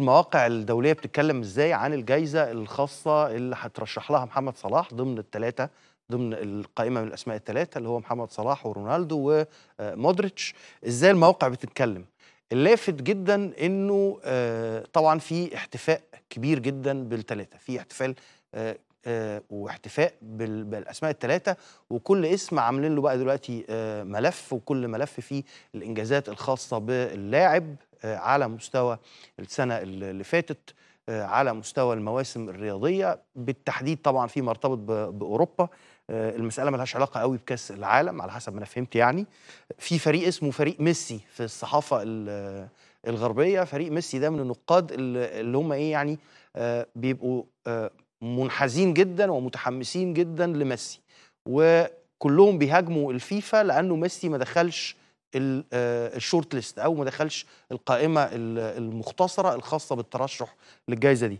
المواقع الدوليه بتتكلم ازاي عن الجائزه الخاصه اللي هترشح لها محمد صلاح ضمن الثلاثه ضمن القائمه من الاسماء الثلاثه اللي هو محمد صلاح ورونالدو ومودريتش آه، ازاي المواقع بتتكلم اللافت جدا انه آه، طبعا في احتفاء كبير جدا بالثلاثه في احتفال آه، واحتفاء بالاسماء الثلاثه وكل اسم عاملين له بقى دلوقتي ملف وكل ملف فيه الانجازات الخاصه باللاعب آه، على مستوى السنه اللي فاتت آه، على مستوى المواسم الرياضيه بالتحديد طبعا في مرتبط باوروبا آه، المساله ملهاش علاقه قوي بكاس العالم على حسب ما انا فهمت يعني في فريق اسمه فريق ميسي في الصحافه الغربيه فريق ميسي ده من النقاد اللي هم ايه يعني بيبقوا منحازين جدا ومتحمسين جدا لميسي وكلهم بيهاجموا الفيفا لانه ميسي ما دخلش الشورت آه، ليست او ما دخلش القائمه المختصره الخاصه بالترشح للجائزه دي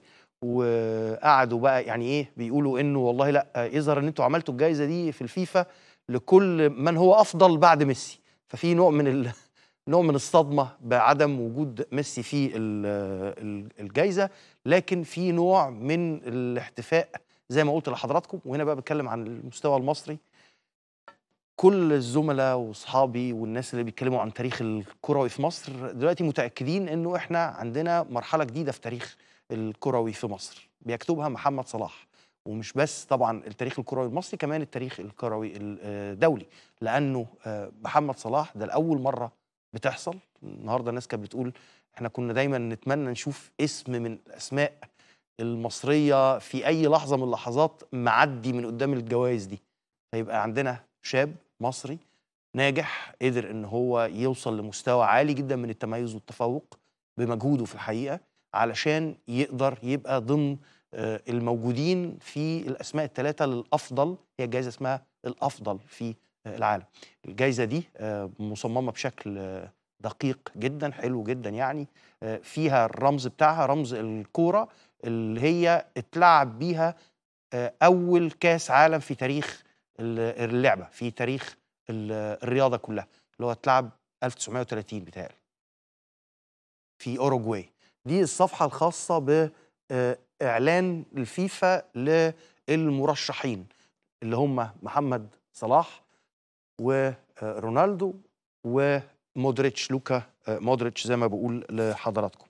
وقعدوا بقى يعني ايه بيقولوا انه والله لا يظهر ان انتوا عملتوا الجائزه دي في الفيفا لكل من هو افضل بعد ميسي ففي نوع من ال... نوع من الصدمه بعدم وجود ميسي في الجائزه لكن في نوع من الاحتفاء زي ما قلت لحضراتكم وهنا بقى بتكلم عن المستوى المصري كل الزملاء واصحابي والناس اللي بيتكلموا عن تاريخ الكروي في مصر دلوقتي متاكدين انه احنا عندنا مرحله جديده في تاريخ الكروي في مصر بيكتبها محمد صلاح ومش بس طبعا التاريخ الكروي المصري كمان التاريخ الكروي الدولي لانه آه، محمد صلاح ده لاول مره بتحصل النهارده الناس كانت بتقول احنا كنا دايما نتمنى نشوف اسم من الاسماء المصريه في اي لحظه من اللحظات معدي من قدام الجوائز دي فيبقى عندنا شاب مصري ناجح قدر ان هو يوصل لمستوى عالي جدا من التميز والتفوق بمجهوده في الحقيقه علشان يقدر يبقى ضمن آه، الموجودين في الاسماء الثلاثه للافضل هي الجائزه اسمها الافضل في العالم. الجائزه دي آه، مصممه بشكل آه، دقيق جدا حلو جدا يعني فيها الرمز بتاعها رمز الكوره اللي هي اتلعب بيها اول كاس عالم في تاريخ اللعبه في تاريخ الرياضه كلها اللي هو اتلعب 1930 بتهيألي في اوروجواي دي الصفحه الخاصه باعلان آه، الفيفا للمرشحين اللي هم محمد صلاح ورونالدو آه، ومودريتش لوكا آه، مودريتش زي ما بقول لحضراتكم